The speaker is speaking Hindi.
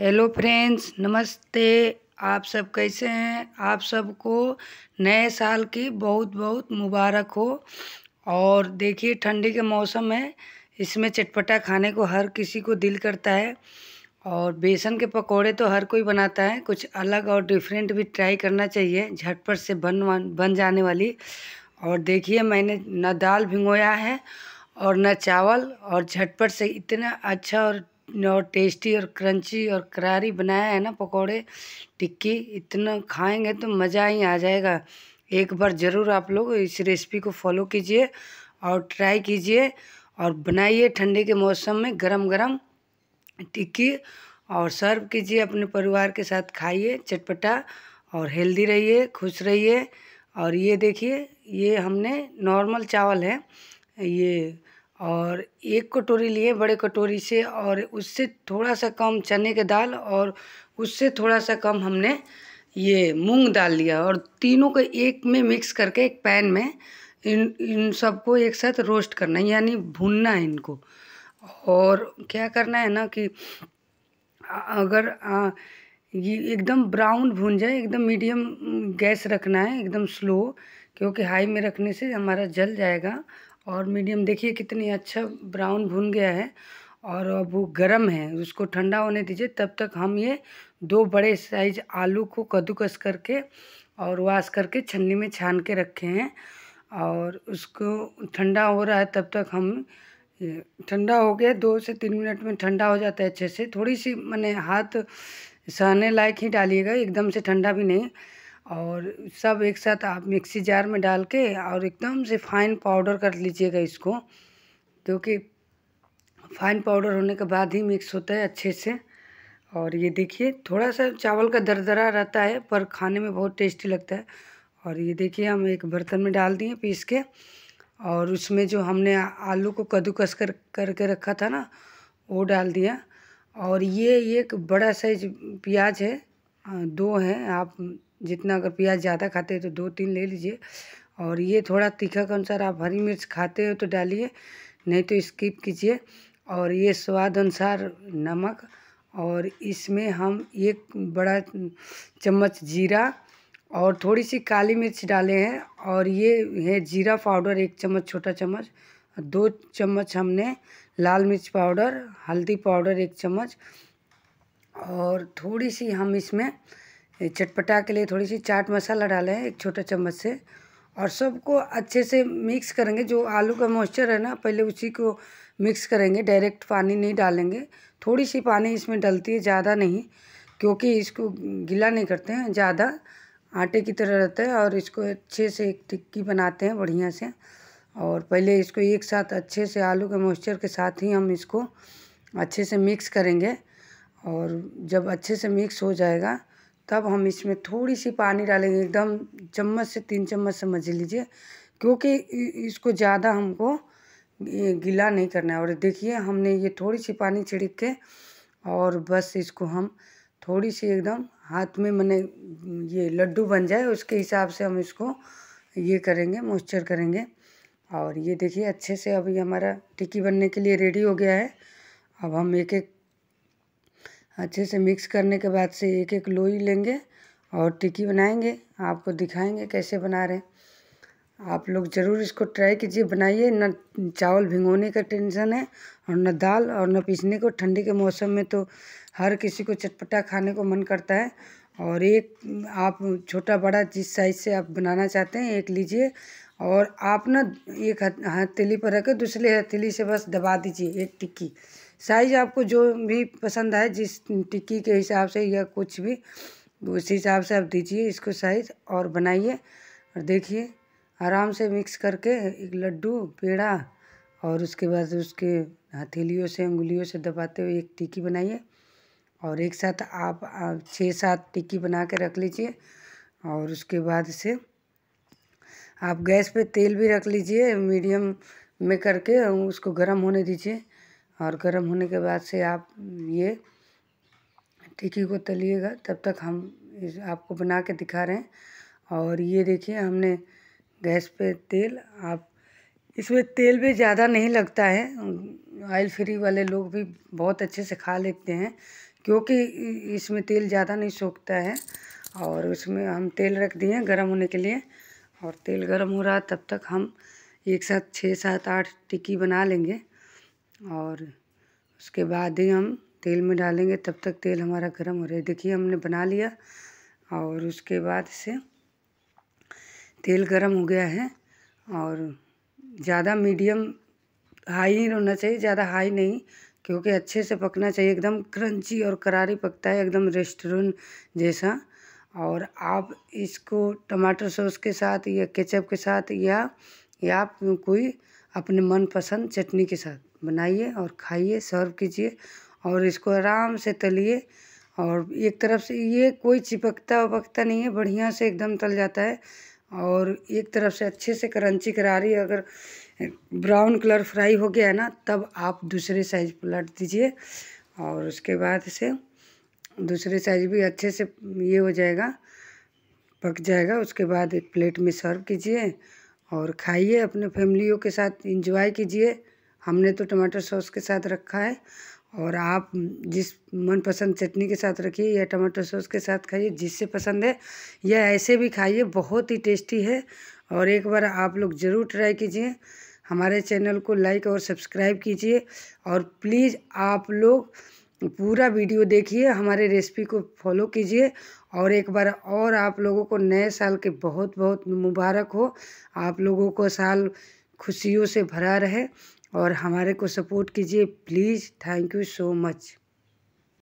हेलो फ्रेंड्स नमस्ते आप सब कैसे हैं आप सबको नए साल की बहुत बहुत मुबारक हो और देखिए ठंडी के मौसम है इसमें चटपटा खाने को हर किसी को दिल करता है और बेसन के पकोड़े तो हर कोई बनाता है कुछ अलग और डिफरेंट भी ट्राई करना चाहिए झटपट से बन बन जाने वाली और देखिए मैंने न दाल भिंगोया है और न चावल और झटपट से इतना अच्छा और और टेस्टी और क्रंची और करारी बनाया है ना पकोड़े टिक्की इतना खाएंगे तो मज़ा ही आ जाएगा एक बार ज़रूर आप लोग इस रेसिपी को फॉलो कीजिए और ट्राई कीजिए और बनाइए ठंडी के मौसम में गरम गरम टिक्की और सर्व कीजिए अपने परिवार के साथ खाइए चटपटा और हेल्दी रहिए खुश रहिए और ये देखिए ये हमने नॉर्मल चावल है ये और एक कटोरी लिए बड़े कटोरी से और उससे थोड़ा सा कम चने के दाल और उससे थोड़ा सा कम हमने ये मूंग दाल लिया और तीनों को एक में मिक्स करके एक पैन में इन इन सबको एक साथ रोस्ट करना है यानी भूनना है इनको और क्या करना है ना कि अगर आ, ये एकदम ब्राउन भून जाए एकदम मीडियम गैस रखना है एकदम स्लो क्योंकि हाई में रखने से हमारा जल जाएगा और मीडियम देखिए कितनी अच्छा ब्राउन भुन गया है और अब वो गर्म है उसको ठंडा होने दीजिए तब तक हम ये दो बड़े साइज आलू को कद्दूकस करके और वाश करके छन्नी में छान के रखे हैं और उसको ठंडा हो रहा है तब तक हम ठंडा हो गया दो से तीन मिनट में ठंडा हो जाता है अच्छे से थोड़ी सी मैंने हाथ सहने लायक ही डालिएगा एकदम से ठंडा भी नहीं और सब एक साथ आप मिक्सी जार में डाल के और एकदम से फाइन पाउडर कर लीजिएगा इसको क्योंकि फाइन पाउडर होने के बाद ही मिक्स होता है अच्छे से और ये देखिए थोड़ा सा चावल का दरदरा रहता है पर खाने में बहुत टेस्टी लगता है और ये देखिए हम एक बर्तन में डाल दिए पीस के और उसमें जो हमने आलू को कद्दूकस कर करके रखा था ना वो डाल दिया और ये एक बड़ा साइज प्याज है दो हैं आप जितना अगर प्याज ज़्यादा खाते हैं तो दो तीन ले लीजिए और ये थोड़ा तीखा के अनुसार आप हरी मिर्च खाते हो तो डालिए नहीं तो स्किप कीजिए और ये स्वाद अनुसार नमक और इसमें हम एक बड़ा चम्मच जीरा और थोड़ी सी काली मिर्च डाले हैं और ये है जीरा पाउडर एक चम्मच छोटा चम्मच दो चम्मच हमने लाल मिर्च पाउडर हल्दी पाउडर एक चम्मच और थोड़ी सी हम इसमें चटपटा के लिए थोड़ी सी चाट मसाला डाले हैं एक छोटा चम्मच से और सबको अच्छे से मिक्स करेंगे जो आलू का मॉइस्चर है ना पहले उसी को मिक्स करेंगे डायरेक्ट पानी नहीं डालेंगे थोड़ी सी पानी इसमें डलती है ज़्यादा नहीं क्योंकि इसको गीला नहीं करते हैं ज़्यादा आटे की तरह रहता है और इसको अच्छे से एक टिक्की बनाते हैं बढ़िया से और पहले इसको एक साथ अच्छे से आलू के मॉइस्चर के साथ ही हम इसको अच्छे से मिक्स करेंगे और जब अच्छे से मिक्स हो जाएगा तब हम इसमें थोड़ी सी पानी डालेंगे एकदम चम्मच से तीन चम्मच समझ लीजिए क्योंकि इसको ज़्यादा हमको गीला नहीं करना है और देखिए हमने ये थोड़ी सी पानी छिड़क के और बस इसको हम थोड़ी सी एकदम हाथ में मैंने ये लड्डू बन जाए उसके हिसाब से हम इसको ये करेंगे मॉइस्चर करेंगे और ये देखिए अच्छे से अभी हमारा टिक्की बनने के लिए रेडी हो गया है अब हम एक एक अच्छे से मिक्स करने के बाद से एक एक लोई लेंगे और टिक्की बनाएंगे आपको दिखाएंगे कैसे बना रहे हैं आप लोग ज़रूर इसको ट्राई कीजिए बनाइए न चावल भिंगोने का टेंशन है और न दाल और न पीसने को ठंडी के मौसम में तो हर किसी को चटपटा खाने को मन करता है और एक आप छोटा बड़ा जिस साइज़ से आप बनाना चाहते हैं एक लीजिए और आप ना एक हथेली पर रख दूसरे हथेली से बस दबा दीजिए एक टिक्की साइज आपको जो भी पसंद आए जिस टिक्की के हिसाब से या कुछ भी उस हिसाब से आप दीजिए इसको साइज और बनाइए और देखिए आराम से मिक्स करके एक लड्डू पेड़ा और उसके बाद उसके हथेलियों से उंगलियों से दबाते हुए एक टिक्की बनाइए और एक साथ आप, छः सात टिक्की बना के रख लीजिए और उसके बाद से आप गैस पे तेल भी रख लीजिए मीडियम में करके उसको गर्म होने दीजिए और गर्म होने के बाद से आप ये टिक्की को तलिएगा तब तक हम इस आपको बना के दिखा रहे हैं और ये देखिए हमने गैस पे तेल आप इसमें तेल भी ज़्यादा नहीं लगता है ऑयल फ्री वाले लोग भी बहुत अच्छे से खा लेते हैं क्योंकि इसमें तेल ज़्यादा नहीं सोखता है और उसमें हम तेल रख दिए गर्म होने के लिए और तेल गर्म हो रहा तब तक हम एक साथ छः सात आठ टिक्की बना लेंगे और उसके बाद ही हम तेल में डालेंगे तब तक तेल हमारा गर्म हो रहा है देखिए हमने बना लिया और उसके बाद से तेल गर्म हो गया है और ज़्यादा मीडियम हाई ही होना चाहिए ज़्यादा हाई नहीं क्योंकि अच्छे से पकना चाहिए एकदम क्रंची और करारी पकता है एकदम रेस्टोरेंट जैसा और आप इसको टमाटर सॉस के साथ या केचप के साथ या या कोई अपने मनपसंद चटनी के साथ बनाइए और खाइए सर्व कीजिए और इसको आराम से तलिए और एक तरफ से ये कोई चिपकता उपकता नहीं है बढ़िया से एकदम तल जाता है और एक तरफ से अच्छे से करंची करारी अगर ब्राउन कलर फ्राई हो गया है ना तब आप दूसरे साइज पलट दीजिए और उसके बाद से दूसरे साइज भी अच्छे से ये हो जाएगा पक जाएगा उसके बाद एक प्लेट में सर्व कीजिए और खाइए अपने फैमिलियों के साथ इंजॉय कीजिए हमने तो टमाटर सॉस के साथ रखा है और आप जिस मनपसंद चटनी के साथ रखिए या टमाटर सॉस के साथ खाइए जिससे पसंद है या ऐसे भी खाइए बहुत ही टेस्टी है और एक बार आप लोग ज़रूर ट्राई कीजिए हमारे चैनल को लाइक और सब्सक्राइब कीजिए और प्लीज़ आप लोग पूरा वीडियो देखिए हमारे रेसिपी को फॉलो कीजिए और एक बार और आप लोगों को नए साल के बहुत बहुत मुबारक हो आप लोगों को साल खुशियों से भरा रहे और हमारे को सपोर्ट कीजिए please thank you so much